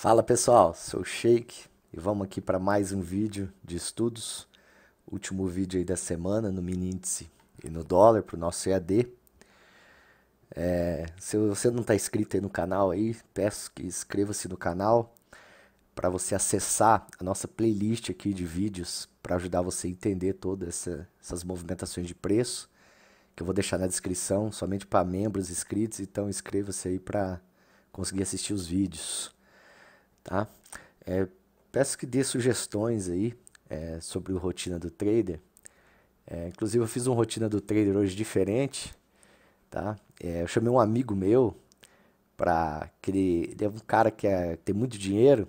Fala pessoal, sou o Sheik e vamos aqui para mais um vídeo de estudos. Último vídeo aí da semana no mini índice e no dólar para o nosso EAD. É, se você não está inscrito aí no canal aí, peço que inscreva-se no canal para você acessar a nossa playlist aqui de vídeos para ajudar você a entender todas essa, essas movimentações de preço que eu vou deixar na descrição somente para membros inscritos, então inscreva-se aí para conseguir assistir os vídeos. Tá? É, peço que dê sugestões aí é, sobre o rotina do trader. É, inclusive eu fiz um rotina do trader hoje diferente, tá? É, eu chamei um amigo meu para que ele, ele, é um cara que é, tem muito dinheiro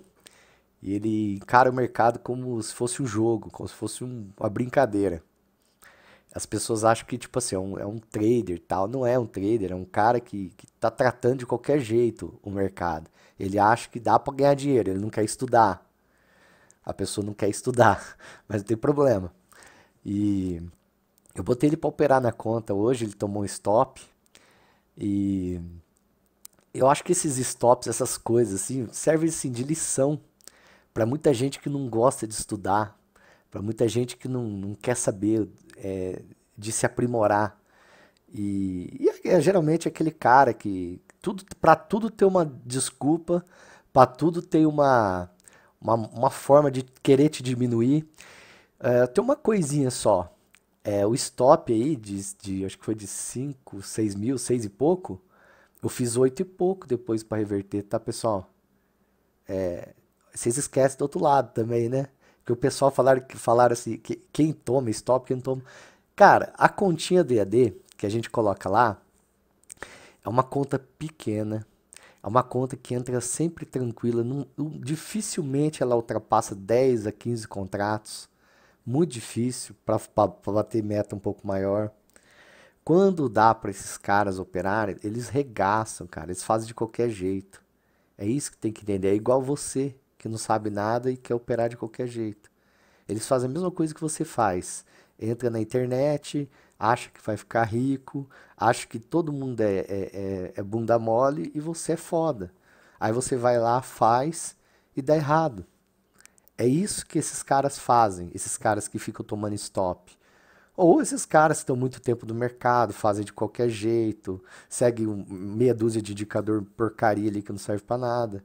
e ele encara o mercado como se fosse um jogo, como se fosse um, uma brincadeira. As pessoas acham que tipo assim é um, é um trader tal, não é um trader, é um cara que está tratando de qualquer jeito o mercado ele acha que dá para ganhar dinheiro, ele não quer estudar. A pessoa não quer estudar, mas não tem problema. E eu botei ele para operar na conta hoje, ele tomou um stop. E eu acho que esses stops, essas coisas assim, servem assim de lição para muita gente que não gosta de estudar, para muita gente que não, não quer saber é, de se aprimorar. E, e é, é geralmente é aquele cara que tudo, para tudo ter uma desculpa, para tudo ter uma, uma, uma, forma de querer te diminuir. É, tem uma coisinha só. É, o stop aí, de, de, acho que foi de 5, 6 mil, 6 e pouco, eu fiz 8 e pouco depois para reverter, tá, pessoal? É, vocês esquecem do outro lado também, né? Que o pessoal falaram, falaram assim, que, quem toma stop, quem não toma... Cara, a continha do EAD que a gente coloca lá, é uma conta pequena, é uma conta que entra sempre tranquila, dificilmente ela ultrapassa 10 a 15 contratos, muito difícil para bater meta um pouco maior. Quando dá para esses caras operarem, eles regaçam, cara, eles fazem de qualquer jeito. É isso que tem que entender. É igual você, que não sabe nada e quer operar de qualquer jeito. Eles fazem a mesma coisa que você faz. Entra na internet, acha que vai ficar rico, acha que todo mundo é, é, é, é, bunda mole e você é foda. Aí você vai lá, faz e dá errado. É isso que esses caras fazem, esses caras que ficam tomando stop. Ou esses caras que estão muito tempo no mercado, fazem de qualquer jeito, seguem meia dúzia de indicador porcaria ali que não serve para nada.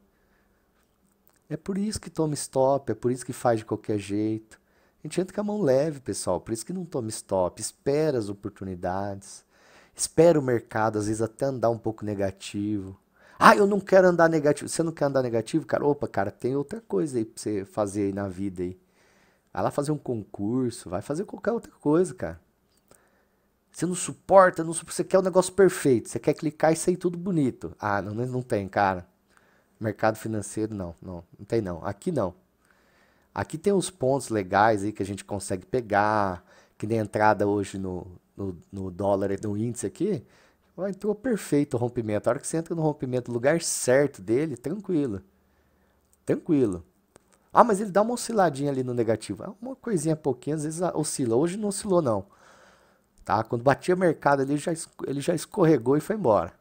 É por isso que toma stop, é por isso que faz de qualquer jeito. A gente entra com a mão leve, pessoal. Por isso que não toma stop. Espera as oportunidades. Espera o mercado, às vezes até andar um pouco negativo. Ah, eu não quero andar negativo. Você não quer andar negativo, cara? Opa, cara, tem outra coisa aí pra você fazer aí na vida aí. Vai lá fazer um concurso, vai fazer qualquer outra coisa, cara. Você não suporta, não suporta. Você quer o um negócio perfeito, você quer clicar e sair tudo bonito. Ah, não, não tem, cara. Mercado financeiro, não, não, não tem não. Aqui não. Aqui tem uns pontos legais aí que a gente consegue pegar, que nem a entrada hoje no, no, no dólar, no índice aqui, entrou perfeito o rompimento. A hora que você entra no rompimento, no lugar certo dele, tranquilo. Tranquilo. Ah, mas ele dá uma osciladinha ali no negativo. Ah, uma coisinha pouquinho, às vezes oscila. Hoje não oscilou, não. Tá? Quando batia o mercado ali, já, ele já escorregou e foi embora.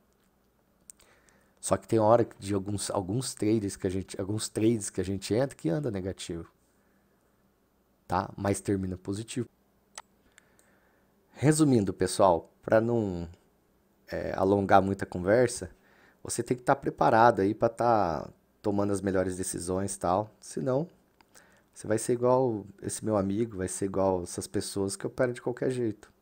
Só que tem hora de alguns, alguns traders que a gente, alguns trades que a gente entra que anda negativo tá? Mas termina positivo. Resumindo, pessoal, para não é, alongar muita conversa, você tem que estar tá preparado aí para estar tá tomando as melhores decisões, tal. Senão, você vai ser igual esse meu amigo, vai ser igual essas pessoas que operam de qualquer jeito.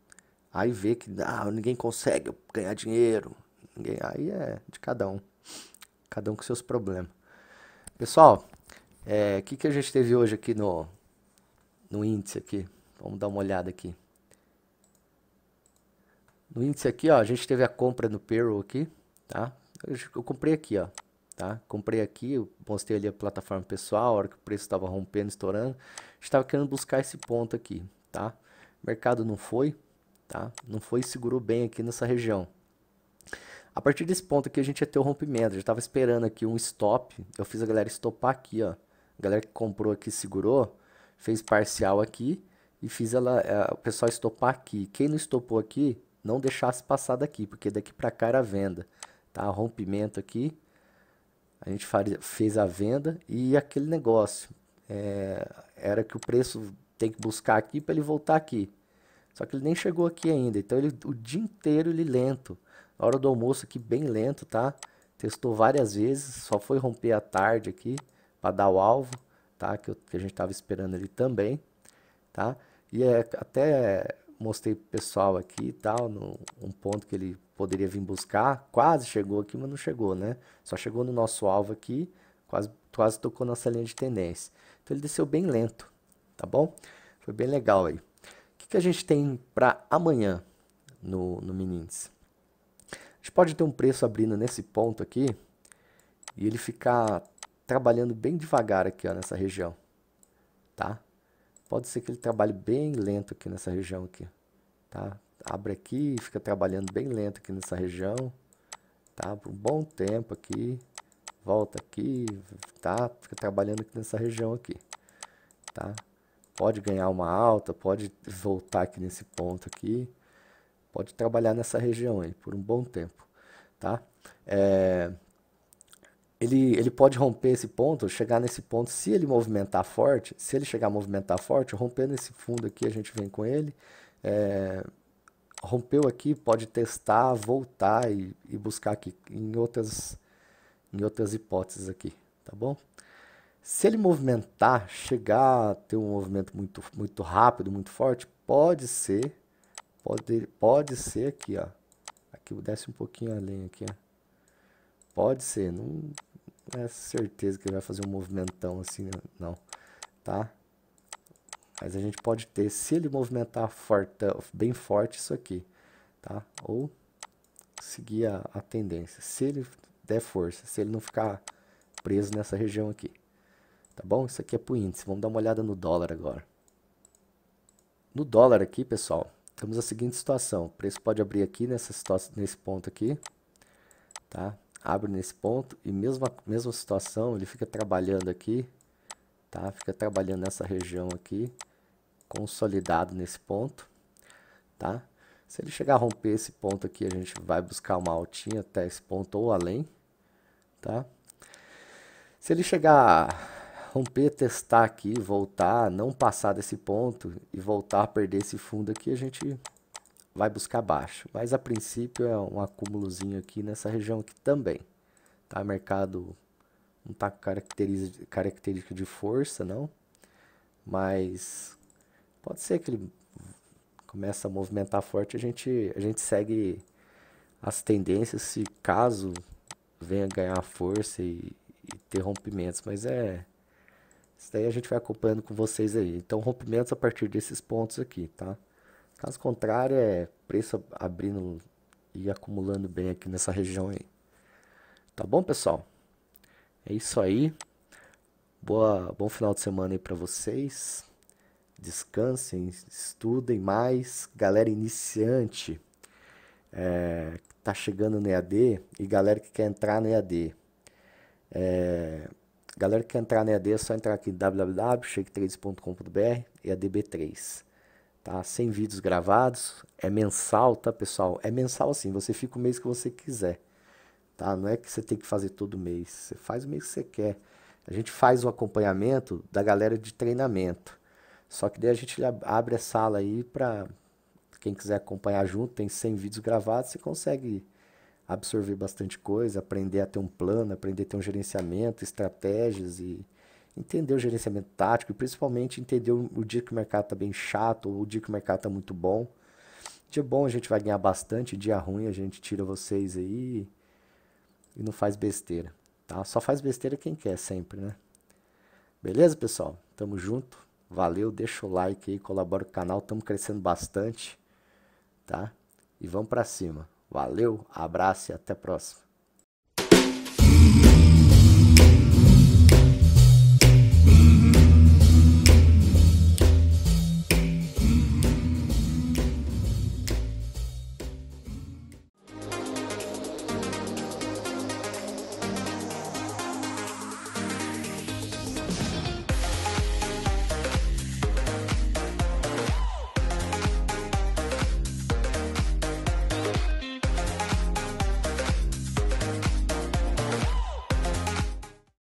Aí vê que não ah, ninguém consegue ganhar dinheiro. Ninguém, aí é de cada um. Cada um com seus problemas. Pessoal, é, o é, que, que a gente teve hoje aqui no, no índice aqui. Vamos dar uma olhada aqui. No índice aqui, ó, a gente teve a compra no payroll aqui, tá? Eu, comprei aqui, ó, tá? Comprei aqui, eu ali a plataforma pessoal, a hora que o preço estava rompendo, estourando. Estava querendo buscar esse ponto aqui, tá? O mercado não foi, tá? Não foi e segurou bem aqui nessa região. A partir desse ponto aqui a gente ia ter o rompimento, já estava esperando aqui um stop. Eu fiz a galera estopar aqui, ó. A galera que comprou aqui segurou, fez parcial aqui e fiz ela, a, é, o pessoal estopar aqui. Quem não estopou aqui, não deixasse passar daqui, porque daqui para cá era venda. Tá? Rompimento aqui, a gente fez a venda e aquele negócio. É, era que o preço tem que buscar aqui para ele voltar aqui. Só que ele nem chegou aqui ainda, então ele, o dia inteiro ele lento. Na hora do almoço aqui bem lento, tá? Testou várias vezes, só foi romper à tarde aqui para dar o alvo tá? Que, eu, que a gente estava esperando ali também, tá? E é, até mostrei pro pessoal aqui e tal, um ponto que ele poderia vir buscar, quase chegou aqui, mas não chegou, né? Só chegou no nosso alvo aqui, quase, quase tocou nossa linha de tendência. Então ele desceu bem lento, tá bom? Foi bem legal aí. O que, que a gente tem para amanhã no, no A gente pode ter um preço abrindo nesse ponto aqui e ele ficar trabalhando bem devagar aqui ó, nessa região, tá? Pode ser que ele trabalhe bem lento aqui nessa região aqui, tá? Abre aqui e fica trabalhando bem lento aqui nessa região, tá? Por um bom tempo aqui, volta aqui, tá? Fica trabalhando aqui nessa região aqui, tá? Pode ganhar uma alta, pode voltar aqui nesse ponto aqui, pode trabalhar nessa região aí por um bom tempo, tá? É, ele, ele pode romper esse ponto, chegar nesse ponto, se ele movimentar forte, se ele chegar a movimentar forte, rompendo esse fundo aqui, a gente vem com ele, é, rompeu aqui, pode testar, voltar e, e, buscar aqui em outras, em outras hipóteses aqui, tá bom? Se ele movimentar, chegar, ter um movimento muito, muito rápido, muito forte, pode ser, pode, pode ser aqui, ó. Aqui desce um pouquinho a linha aqui, ó. Pode ser, não, é certeza que ele vai fazer um movimentão assim, né? não, tá? Mas a gente pode ter, se ele movimentar forte, bem forte isso aqui, tá? Ou seguir a, a tendência. Se ele der força, se ele não ficar preso nessa região aqui. Tá bom? Isso aqui é pro índice. Vamos dar uma olhada no dólar agora. No dólar aqui, pessoal, temos a seguinte situação. O preço pode abrir aqui nessa situação, nesse ponto aqui. Tá? abre nesse ponto e mesma, mesma situação, ele fica trabalhando aqui, tá? Fica trabalhando nessa região aqui, consolidado nesse ponto, tá? Se ele chegar a romper esse ponto aqui, a gente vai buscar uma altinha até esse ponto ou além, tá? Se ele chegar a romper, testar aqui, voltar, não passar desse ponto e voltar a perder esse fundo aqui, a gente vai buscar baixo. Mas a princípio é um acúmulozinho aqui nessa região aqui também. Tá? mercado não está com característica de força, não. Mas pode ser que ele começa a movimentar forte, a gente, a gente segue as tendências se caso venha ganhar força e, e ter rompimentos. Mas é. Isso daí a gente vai acompanhando com vocês aí. Então, rompimentos a partir desses pontos aqui, tá? Caso contrário, é preço abrindo e acumulando bem aqui nessa região aí. Tá bom, pessoal? É isso aí. Boa, bom final de semana aí para vocês. Descansem, estudem mais. Galera iniciante é, tá chegando no EAD e galera que quer entrar no EAD. É, galera que quer entrar no EAD é só entrar aqui em www.shake3.com.br e adb 3 tá? 100 vídeos gravados, é mensal, tá, pessoal? É mensal assim, você fica o mês que você quiser, tá? Não é que você tem que fazer todo mês, você faz o mês que você quer. A gente faz o acompanhamento da galera de treinamento. Só que daí a gente abre a sala aí para quem quiser acompanhar junto, tem 100 vídeos gravados, você consegue absorver bastante coisa, aprender a ter um plano, aprender a ter um gerenciamento, estratégias e entender o gerenciamento tático e principalmente entender o dia que o mercado está bem chato ou o dia que o mercado está muito bom. Dia bom a gente vai ganhar bastante, dia ruim a gente tira vocês aí e não faz besteira, tá? Só faz besteira quem quer sempre, né? Beleza, pessoal? Tamo junto. Valeu, deixa o like aí, colabora com o canal, estamos crescendo bastante, tá? E vamos para cima. Valeu, abraço e até a próxima.